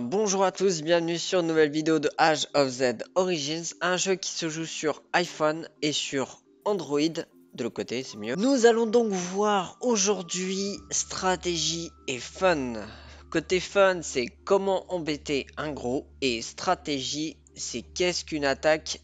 bonjour à tous, bienvenue sur une nouvelle vidéo de Age of Z Origins, un jeu qui se joue sur iPhone et sur Android, de l'autre côté c'est mieux. Nous allons donc voir aujourd'hui stratégie et fun. Côté fun c'est comment embêter un gros et stratégie c'est qu'est-ce qu'une attaque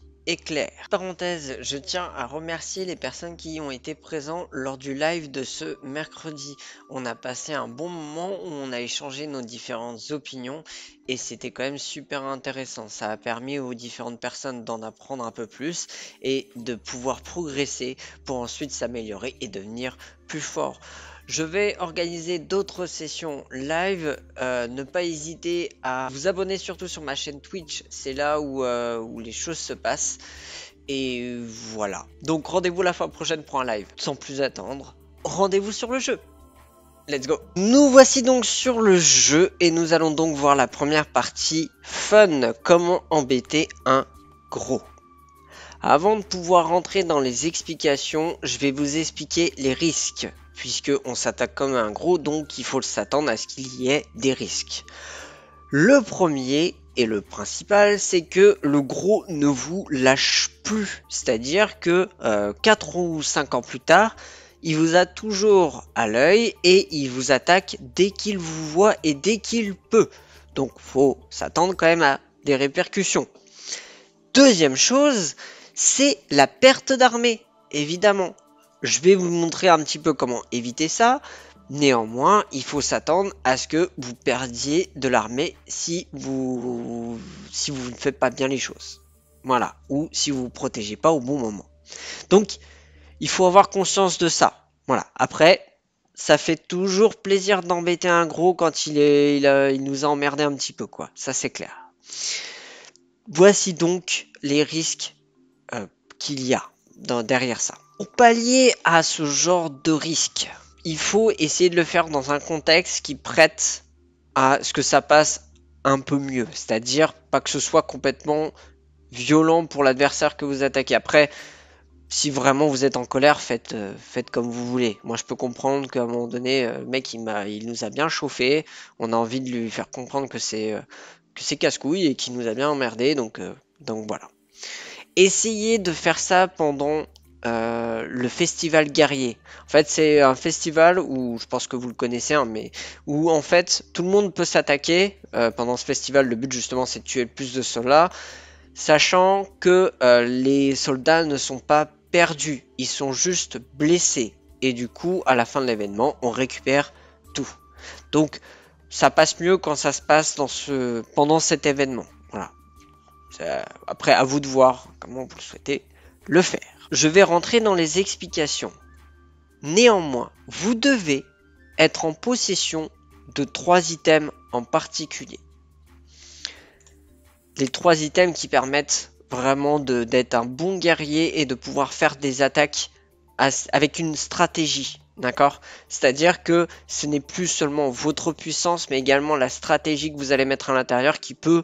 Parenthèse, je tiens à remercier les personnes qui ont été présentes lors du live de ce mercredi. On a passé un bon moment où on a échangé nos différentes opinions et c'était quand même super intéressant. Ça a permis aux différentes personnes d'en apprendre un peu plus et de pouvoir progresser pour ensuite s'améliorer et devenir plus fort. Je vais organiser d'autres sessions live. Euh, ne pas hésiter à vous abonner surtout sur ma chaîne Twitch. C'est là où, euh, où les choses se passent. Et voilà. Donc rendez-vous la fois prochaine pour un live. Sans plus attendre, rendez-vous sur le jeu. Let's go Nous voici donc sur le jeu et nous allons donc voir la première partie fun, comment embêter un gros. Avant de pouvoir rentrer dans les explications, je vais vous expliquer les risques, puisque on s'attaque comme un gros, donc il faut s'attendre à ce qu'il y ait des risques. Le premier et le principal, c'est que le gros ne vous lâche plus, c'est-à-dire que 4 euh, ou 5 ans plus tard, il vous a toujours à l'œil et il vous attaque dès qu'il vous voit et dès qu'il peut. Donc faut s'attendre quand même à des répercussions. Deuxième chose, c'est la perte d'armée, évidemment. Je vais vous montrer un petit peu comment éviter ça. Néanmoins, il faut s'attendre à ce que vous perdiez de l'armée si vous, si vous ne faites pas bien les choses. Voilà, ou si vous ne vous protégez pas au bon moment. Donc, il faut avoir conscience de ça. Voilà, après, ça fait toujours plaisir d'embêter un gros quand il, est, il nous a emmerdé un petit peu, quoi. Ça, c'est clair. Voici donc les risques euh, qu'il y a derrière ça. Pour pallier à ce genre de risque, il faut essayer de le faire dans un contexte qui prête à ce que ça passe un peu mieux. C'est-à-dire pas que ce soit complètement violent pour l'adversaire que vous attaquez. Après, si vraiment vous êtes en colère, faites, euh, comme vous voulez. Moi, je peux comprendre qu'à un moment donné, euh, le mec, il, m'a, il nous a bien chauffé. On a envie de lui faire comprendre que c'est casse-couille et qu'il nous a bien emmerdé. Donc, donc voilà essayez de faire ça pendant euh, le festival guerrier. En fait, c'est un festival où je pense que vous le connaissez, hein, mais où en fait tout le monde peut s'attaquer euh, pendant ce festival. Le but justement, c'est de tuer le plus de soldats, sachant que euh, les soldats ne sont pas perdus, ils sont juste blessés. Et du coup, à la fin de l'événement, on récupère tout. Donc, ça passe mieux quand ça se passe pendant cet événement. Euh, après, à vous de voir comment vous le souhaitez le faire. Je vais rentrer dans les explications. Néanmoins, vous devez être en possession de trois items en particulier. Les trois items qui permettent vraiment d'être un bon guerrier et de pouvoir faire des attaques avec une stratégie. D'accord C'est-à-dire que ce n'est plus seulement votre puissance, mais également la stratégie que vous allez mettre à l'intérieur qui peut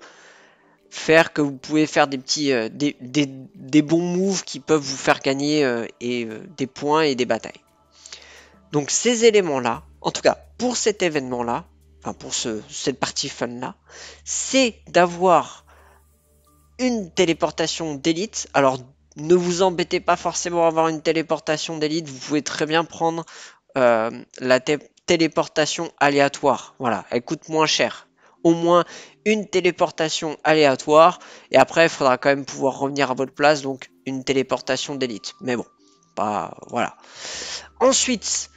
faire que vous pouvez faire des petits euh, des, bons moves qui peuvent vous faire gagner euh, et, euh, des points et des batailles. Donc ces éléments là, en tout cas pour cet événement là, pour ce, cette partie fun là, c'est d'avoir une téléportation d'élite. Alors ne vous embêtez pas forcément à avoir une téléportation d'élite, vous pouvez très bien prendre la téléportation aléatoire. Voilà, elle coûte moins cher au moins une téléportation aléatoire. Et après, il faudra quand même pouvoir revenir à votre place, donc une téléportation d'élite. Mais bon, pas voilà. Ensuite,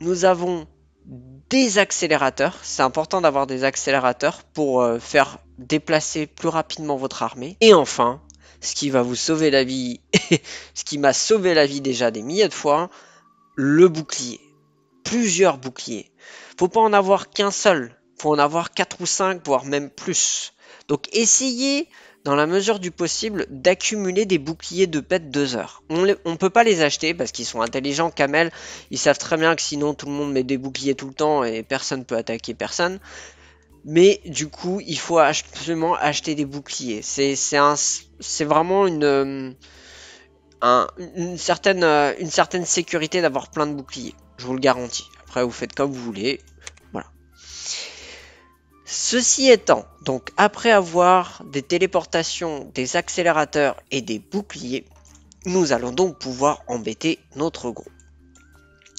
nous avons des accélérateurs. C'est important d'avoir des accélérateurs pour euh, faire déplacer plus rapidement votre armée. Et enfin, ce qui va vous sauver la vie, ce qui m'a sauvé la vie déjà des milliers de fois, le bouclier. Plusieurs boucliers. Faut pas en avoir qu'un seul faut en avoir 4 ou 5, voire même plus. Donc essayez, dans la mesure du possible, d'accumuler des boucliers de pet 2 heures. On ne peut pas les acheter parce qu'ils sont intelligents, Kamel. Ils savent très bien que sinon tout le monde met des boucliers tout le temps et personne peut attaquer personne. Mais du coup, il faut absolument acheter des boucliers. C'est un, vraiment une, certaine, une certaine sécurité d'avoir plein de boucliers. Je vous le garantis. Après, vous faites comme vous voulez. Voilà. Ceci étant, donc après avoir des téléportations, des accélérateurs et des boucliers, nous allons donc pouvoir embêter notre gros.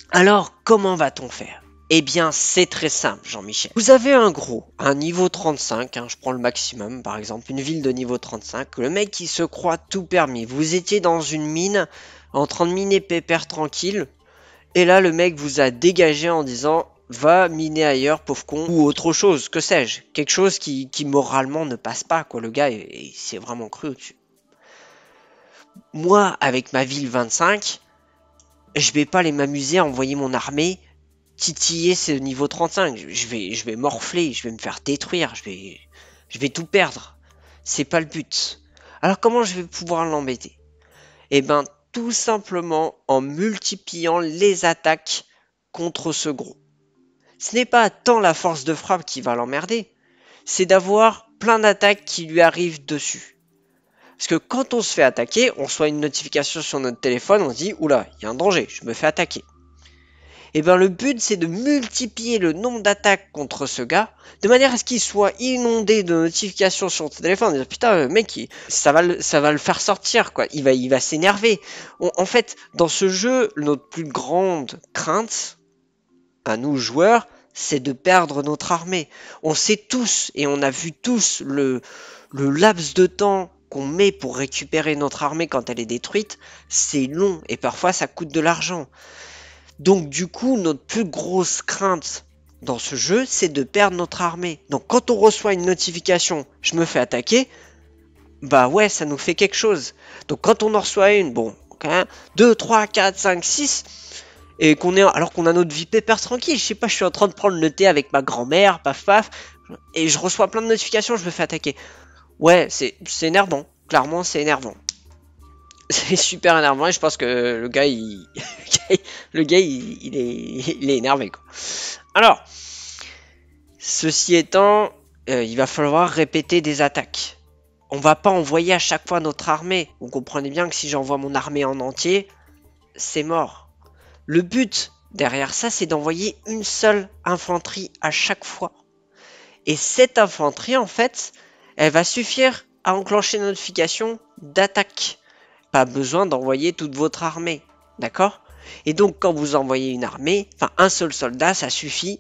Alors, comment va-t-on faire eh bien, c'est très simple, Jean-Michel. Vous avez un gros, un niveau 35, hein, je prends le maximum par exemple, une ville de niveau 35, le mec qui se croit tout permis. Vous étiez dans une mine, en train de miner pépère tranquille, et là le mec vous a dégagé en disant va miner ailleurs, pauvre con, ou autre chose, que sais-je. Quelque chose qui, qui, moralement ne passe pas, quoi. Le gars, c'est vraiment cru au-dessus. Moi, avec ma ville 25, je vais pas aller m'amuser à envoyer mon armée titiller ce niveau 35. Je vais, je vais morfler, je vais me faire détruire, je vais, je vais tout perdre. C'est pas le but. Alors comment je vais pouvoir l'embêter Eh ben, tout simplement en multipliant les attaques contre ce gros ce n'est pas tant la force de frappe qui va l'emmerder, c'est d'avoir plein d'attaques qui lui arrivent dessus. Parce que quand on se fait attaquer, on reçoit une notification sur notre téléphone, on se dit oula, il y a un danger, je me fais attaquer. Et eh bien le but c'est de multiplier le nombre d'attaques contre ce gars, de manière à ce qu'il soit inondé de notifications sur son téléphone, en disant putain euh, mec, ça va, le, faire sortir quoi, va, il va s'énerver. En fait, dans ce jeu, notre plus grande crainte, à nous joueurs, c'est de perdre notre armée. On sait tous et on a vu tous le, le laps de temps qu'on met pour récupérer notre armée quand elle est détruite, c'est long et parfois ça coûte de l'argent. Donc du coup, notre plus grosse crainte dans ce jeu, c'est de perdre notre armée. Donc quand on reçoit une notification, je me fais attaquer, bah ouais, ça nous fait quelque chose. Donc quand on en reçoit une, bon, 1, 2, 3, 4, 5, 6, et qu'on est alors qu'on a notre vie pépère tranquille. Je sais pas, je suis en train de prendre le thé avec ma grand-mère, paf paf, et je reçois plein de notifications, je me fais attaquer. Ouais, c'est énervant. Clairement, c'est énervant. C'est super énervant et je pense que le gars, il, le gars, il, est, il est, énervé. Quoi. Alors, ceci étant, euh, il va falloir répéter des attaques. On va pas envoyer à chaque fois notre armée. Vous comprenez bien que si j'envoie mon armée en entier, c'est mort. Le but derrière ça, c'est d'envoyer une seule infanterie à chaque fois. Et cette infanterie, en fait, elle va suffire à enclencher une notification d'attaque. Pas besoin d'envoyer toute votre armée. D'accord Et donc, quand vous envoyez une armée, enfin un seul soldat, ça suffit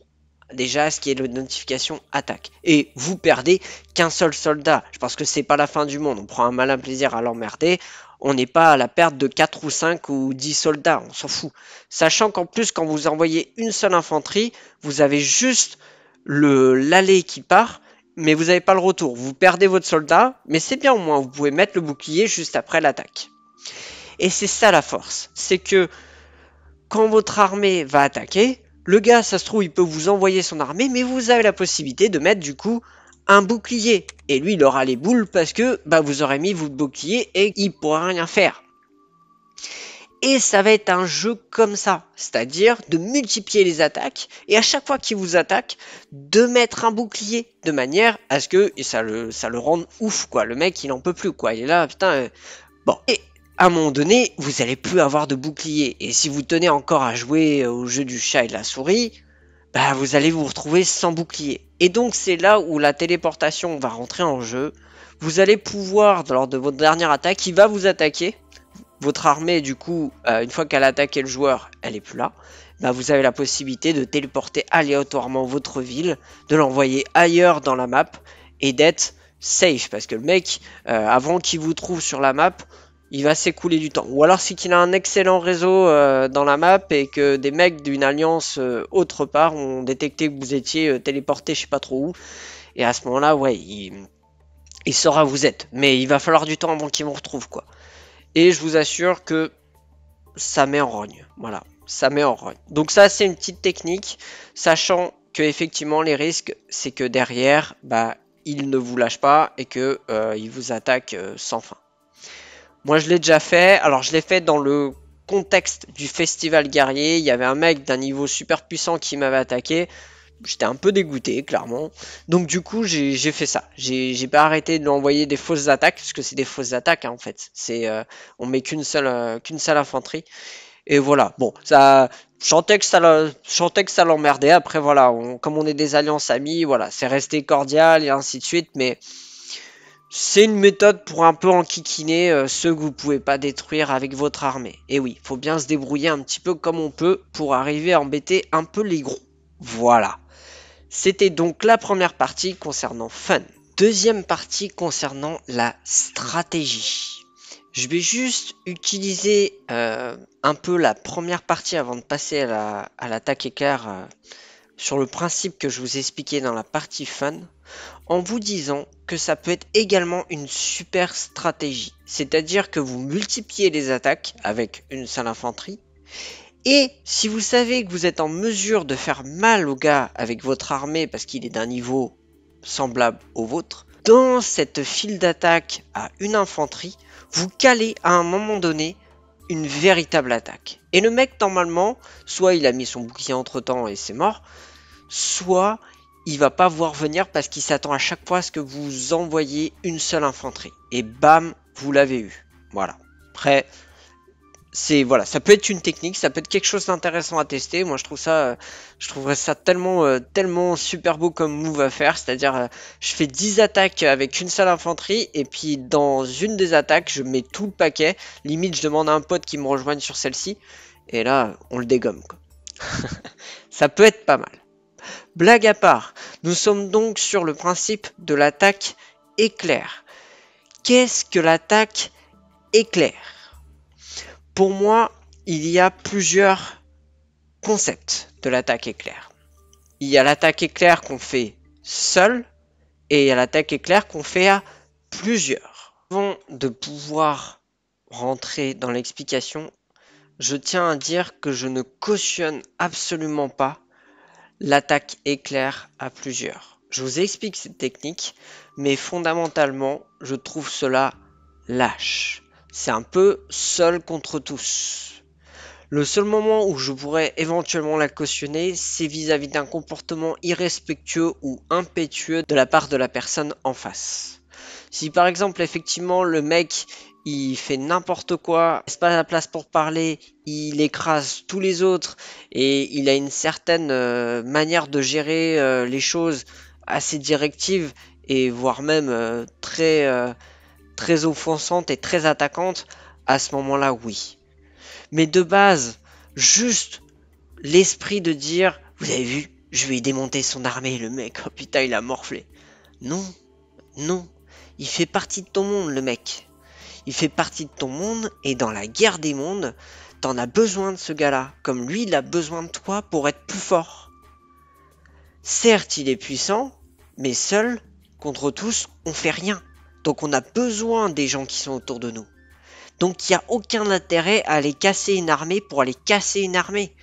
déjà à ce qui est la notification attaque. Et vous perdez qu'un seul soldat. Je pense que c'est pas la fin du monde. On prend un malin plaisir à l'emmerder on n'est pas à la perte de 4 ou 5 ou 10 soldats, on s'en fout. Sachant qu'en plus, quand vous envoyez une seule infanterie, vous avez juste l'aller qui part, mais vous n'avez pas le retour. Vous perdez votre soldat, mais c'est bien au moins, vous pouvez mettre le bouclier juste après l'attaque. Et c'est ça la force, c'est que quand votre armée va attaquer, le gars, ça se trouve, il peut vous envoyer son armée, mais vous avez la possibilité de mettre du coup un bouclier. Et lui, il aura les boules parce que bah, vous aurez mis votre bouclier et il pourra rien faire. Et ça va être un jeu comme ça, c'est-à-dire de multiplier les attaques et à chaque fois qu'il vous attaque, de mettre un bouclier de manière à ce que ça le, ça le rende ouf quoi. Le mec, il en peut plus quoi. Il est là, putain. Euh, bon. Et à un moment donné, vous allez plus avoir de bouclier. Et si vous tenez encore à jouer au jeu du chat et de la souris, bah, vous allez vous retrouver sans bouclier. Et donc c'est là où la téléportation va rentrer en jeu. Vous allez pouvoir, lors de votre dernière attaque, il va vous attaquer. Votre armée, du coup, euh, une fois qu'elle a attaqué le joueur, elle est plus là. Bah, vous avez la possibilité de téléporter aléatoirement votre ville, de l'envoyer ailleurs dans la map et d'être safe. Parce que le mec, euh, avant qu'il vous trouve sur la map, il va s'écouler du temps. Ou alors c'est qu'il a un excellent réseau euh, dans la map et que des mecs d'une alliance euh, autre part ont détecté que vous étiez euh, téléporté je sais pas trop où. Et à ce moment-là, ouais, il, il, saura où vous êtes. Mais il va falloir du temps avant qu'il vous retrouve, quoi. Et je vous assure que ça met en rogne. Voilà, ça met en rogne. Donc ça, c'est une petite technique, sachant que effectivement les risques, c'est que derrière, bah, il ne vous lâche pas et que il vous attaque sans fin. Moi, je l'ai déjà fait. Alors, je l'ai fait dans le contexte du festival guerrier. Il y avait un mec d'un niveau super puissant qui m'avait attaqué. J'étais un peu dégoûté, clairement. Donc, du coup, j'ai fait ça. J'ai pas arrêté de lui envoyer des fausses attaques, parce que c'est des fausses attaques, hein, en fait. C'est euh, On met qu'une seule, euh, qu'une seule infanterie. Et voilà. Bon, ça. Chantait que ça, ça l'emmerdait. Après, voilà, comme on est des alliances amies, voilà, c'est resté cordial et ainsi de suite. Mais c'est une méthode pour un peu enquiquiner euh, ceux que vous pouvez pas détruire avec votre armée. Et oui, faut bien se débrouiller un petit peu comme on peut pour arriver à embêter un peu les gros. Voilà. C'était donc la première partie concernant Fun. Deuxième partie concernant la stratégie. Je vais juste utiliser euh, un peu la première partie avant de passer à l'attaque la, éclair euh, sur le principe que je vous expliquais dans la partie fun, en vous disant que ça peut être également une super stratégie. C'est-à-dire que vous multipliez les attaques avec une seule infanterie et si vous savez que vous êtes en mesure de faire mal au gars avec votre armée parce qu'il est d'un niveau semblable au vôtre, dans cette file d'attaque à une infanterie, vous calez à un moment donné une véritable attaque. Et le mec, normalement, soit il a mis son bouclier entre temps et c'est mort, soit il va pas voir venir parce qu'il s'attend à chaque fois à ce que vous envoyez une seule infanterie. Et bam, vous l'avez eu. Voilà. Prêt c'est voilà, ça peut être une technique, ça peut être quelque chose d'intéressant à tester. Moi, je trouve ça, euh, je trouverais ça tellement, euh, tellement super beau comme move à faire. C'est-à-dire, euh, je fais 10 attaques avec une seule infanterie, et puis dans une des attaques, je mets tout le paquet. Limite, je demande à un pote qui me rejoigne sur celle-ci, et là, on le dégomme. Quoi. ça peut être pas mal. Blague à part, nous sommes donc sur le principe de l'attaque éclair. Qu'est-ce que l'attaque éclair pour moi, il y a plusieurs concepts de l'attaque éclair. Il y a l'attaque éclair qu'on fait seul et il y a l'attaque éclair qu'on fait à plusieurs. Avant de pouvoir rentrer dans l'explication, je tiens à dire que je ne cautionne absolument pas l'attaque éclair à plusieurs. Je vous explique cette technique, mais fondamentalement, je trouve cela lâche c'est un peu seul contre tous. Le seul moment où je pourrais éventuellement la cautionner, c'est vis-à-vis d'un comportement irrespectueux ou impétueux de la part de la personne en face. Si par exemple effectivement le mec il fait n'importe quoi, il pas la place pour parler, il écrase tous les autres et il a une certaine euh, manière de gérer euh, les choses assez directive et voire même euh, très très offensante et très attaquante, à ce moment-là, oui. Mais de base, juste l'esprit de dire, vous avez vu, je vais démonter son armée, le mec, oh putain, il a morflé. Non, non, il fait partie de ton monde, le mec. Il fait partie de ton monde, et dans la guerre des mondes, t'en as besoin de ce gars-là, comme lui, il a besoin de toi pour être plus fort. Certes, il est puissant, mais seul, contre tous, on fait rien. Donc on a besoin des gens qui sont autour de nous. Donc il n'y a aucun intérêt à aller casser une armée pour aller casser une armée.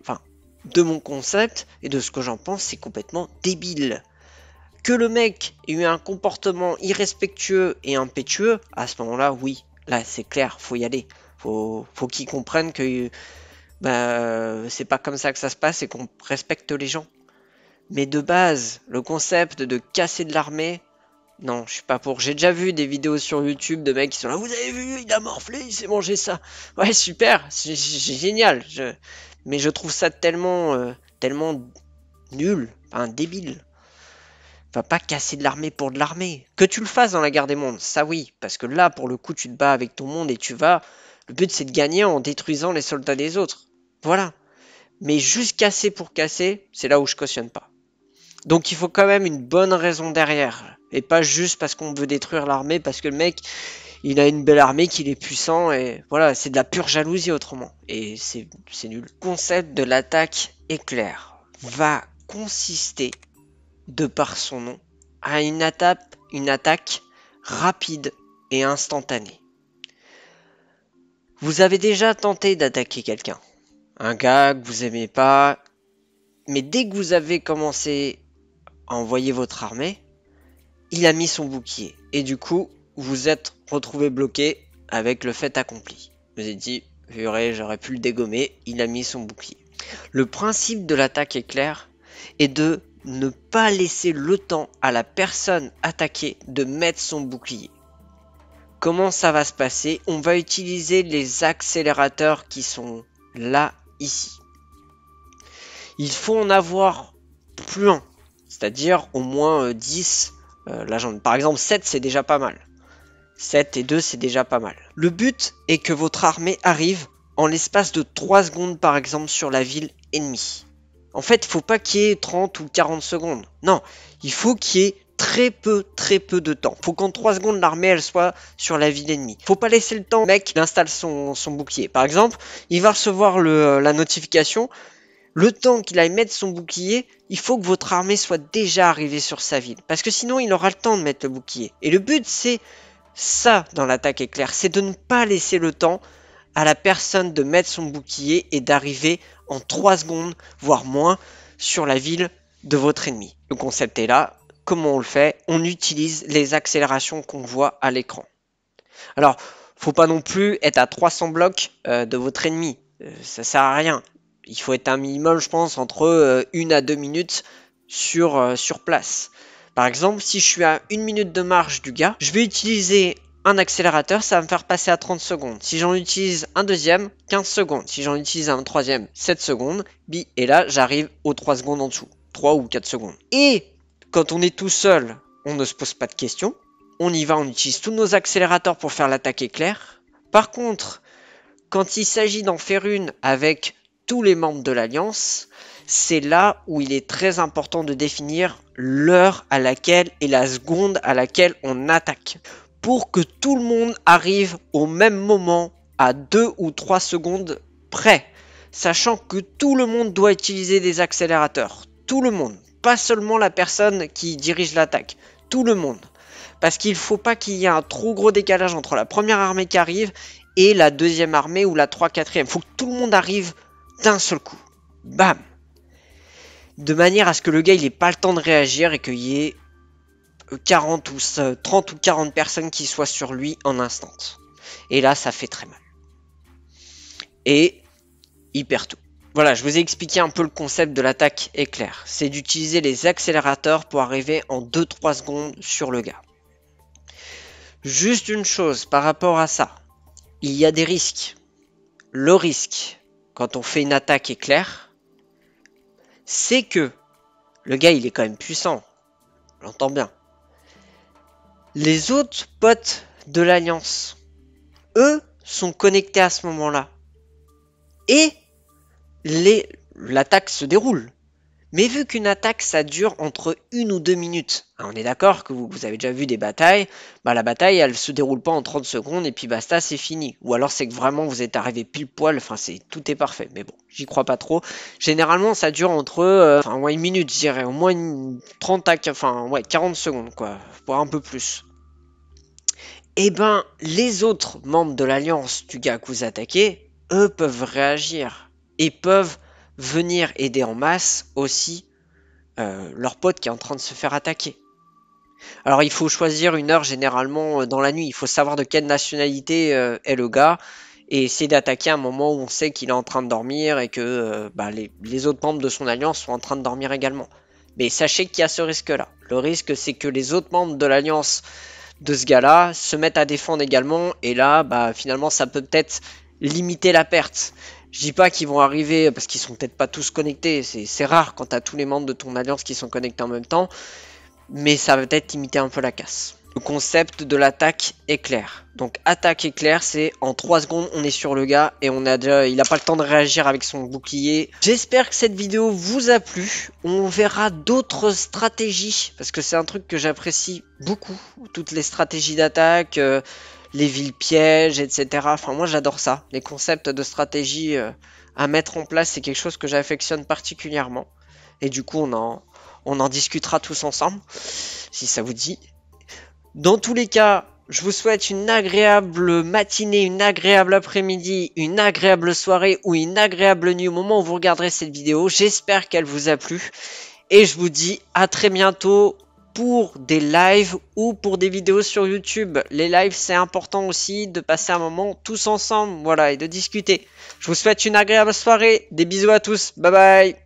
Enfin, de mon concept et de ce que j'en pense, c'est complètement débile. Que le mec ait eu un comportement irrespectueux et impétueux, à ce moment-là, oui, là c'est clair, faut y aller. Faut, faut qu'ils comprennent que bah, c'est pas comme ça que ça se passe et qu'on respecte les gens. Mais de base, le concept de casser de l'armée, non, je suis pas pour. J'ai déjà vu des vidéos sur YouTube de mecs qui sont là. Vous avez vu, il a morflé, il s'est mangé ça. Ouais, super, c'est génial. Mais je trouve ça tellement, euh, tellement nul, un débile. Va pas casser de l'armée pour de l'armée. Que tu le fasses dans la guerre des mondes, ça oui, parce que là, pour le coup, tu te bats avec ton monde et tu vas. Le but, c'est de gagner en détruisant les soldats des autres. Voilà. Mais juste casser pour casser, c'est là où je cautionne pas. Donc il faut quand même une bonne raison derrière. Et pas juste parce qu'on veut détruire l'armée, parce que le mec, il a une belle armée, qu'il est puissant, et voilà, c'est de la pure jalousie autrement. Et c'est nul. Le concept de l'attaque éclair va consister, de par son nom, à une attaque, une attaque rapide et instantanée. Vous avez déjà tenté d'attaquer quelqu'un, un gars que vous aimez pas, mais dès que vous avez commencé a envoyé votre armée, il a mis son bouclier. Et du coup, vous êtes retrouvé bloqué avec le fait accompli. Vous êtes dit, j'aurais pu le dégommer, il a mis son bouclier. Le principe de l'attaque est clair, et de ne pas laisser le temps à la personne attaquée de mettre son bouclier. Comment ça va se passer On va utiliser les accélérateurs qui sont là, ici. Il faut en avoir plus c'est-à-dire au moins 10 euh, euh, la Par exemple, 7 c'est déjà pas mal. 7 et 2 c'est déjà pas mal. Le but est que votre armée arrive en l'espace de 3 secondes par exemple sur la ville ennemie. En fait, faut pas qu'il y ait 30 ou 40 secondes. Non, il faut qu'il y ait très peu, très peu de temps. Faut qu'en 3 secondes, l'armée, elle soit sur la ville ennemie. Faut pas laisser le temps, mec, d'installer son, son, bouclier. Par exemple, il va recevoir la notification le temps qu'il aille mettre son bouclier, il faut que votre armée soit déjà arrivée sur sa ville. Parce que sinon, il aura le temps de mettre le bouclier. Et le but, c'est ça dans l'attaque éclair, c'est de ne pas laisser le temps à la personne de mettre son bouclier et d'arriver en 3 secondes, voire moins, sur la ville de votre ennemi. Le concept est là. Comment on le fait On utilise les accélérations qu'on voit à l'écran. Alors, faut pas non plus être à 300 blocs euh, de votre ennemi. Ça euh, ça sert à rien il faut être un minimum, je pense, entre 1 euh, à 2 minutes sur, euh, sur place. Par exemple, si je suis à 1 minute de marche du gars, je vais utiliser un accélérateur, ça va me faire passer à 30 secondes. Si j'en utilise un deuxième, 15 secondes. Si j'en utilise un troisième, 7 secondes. Et là, j'arrive aux 3 secondes en dessous. 3 ou 4 secondes. Et quand on est tout seul, on ne se pose pas de questions. On y va, on utilise tous nos accélérateurs pour faire l'attaque éclair. Par contre, quand il s'agit d'en faire une avec tous les membres de l'Alliance, c'est là où il est très important de définir l'heure à laquelle et la seconde à laquelle on attaque. Pour que tout le monde arrive au même moment, à deux ou trois secondes près, sachant que tout le monde doit utiliser des accélérateurs. Tout le monde, pas seulement la personne qui dirige l'attaque, tout le monde. Parce qu'il faut pas qu'il y ait un trop gros décalage entre la première armée qui arrive et la deuxième armée ou la 3 4 Il faut que tout le monde arrive d'un seul coup. Bam De manière à ce que le gars il n'ait pas le temps de réagir et qu'il y ait 40 euh, ou 30 ou 40 personnes qui soient sur lui en instant. Et là, ça fait très mal. Et il perd tout. Voilà, je vous ai expliqué un peu le concept de l'attaque éclair. C'est d'utiliser les accélérateurs pour arriver en 2-3 secondes sur le gars. Juste une chose par rapport à ça. Il y a des risques. Le risque, quand on fait une attaque éclair, c'est que le gars, il est quand même puissant. J'entends bien. Les autres potes de l'Alliance, eux, sont connectés à ce moment-là. Et l'attaque se déroule. Mais vu qu'une attaque, ça dure entre une ou deux minutes, hein, on est d'accord que vous, avez déjà vu des batailles, bah la bataille, elle se déroule pas en 30 secondes et puis basta, c'est fini. Ou alors c'est que vraiment vous êtes arrivé pile poil, enfin c'est tout est parfait. Mais bon, j'y crois pas trop. Généralement, ça dure entre, euh, enfin une minute, je dirais, au moins 30 à, enfin ouais, 40 secondes quoi, voire un peu plus. Eh ben, les autres membres de l'alliance du gars vous attaquez, eux peuvent réagir et peuvent venir aider en masse aussi euh, leur pote qui est en train de se faire attaquer. Alors il faut choisir une heure généralement euh, dans la nuit, il faut savoir de quelle nationalité euh, est le gars et essayer d'attaquer à un moment où on sait qu'il est en train de dormir et que bah, les, autres membres de son alliance sont en train de dormir également. Mais sachez qu'il y a ce risque-là. Le risque c'est que les autres membres de l'alliance de ce gars-là se mettent à défendre également et là bah, finalement ça peut peut-être limiter la perte. Je dis pas qu'ils vont arriver parce qu'ils sont peut-être pas tous connectés. C'est rare quand t'as tous les membres de ton alliance qui sont connectés en même temps. Mais ça va peut-être imiter un peu la casse. Le concept de l'attaque clair. Donc attaque éclair, c'est en 3 secondes on est sur le gars et on a déjà, il n'a pas le temps de réagir avec son bouclier. J'espère que cette vidéo vous a plu. On verra d'autres stratégies parce que c'est un truc que j'apprécie beaucoup. Toutes les stratégies d'attaque. Euh, les villes pièges, etc. Enfin, moi j'adore ça. Les concepts de stratégie euh, à mettre en place, c'est quelque chose que j'affectionne particulièrement. Et du coup, on on en discutera tous ensemble, si ça vous dit. Dans tous les cas, je vous souhaite une agréable matinée, une agréable après-midi, une agréable soirée ou une agréable nuit au moment où vous regarderez cette vidéo. J'espère qu'elle vous a plu. Et je vous dis à très bientôt pour des lives ou pour des vidéos sur YouTube. Les lives, c'est important aussi de passer un moment tous ensemble, voilà, et de discuter. Je vous souhaite une agréable soirée. Des bisous à tous. Bye bye.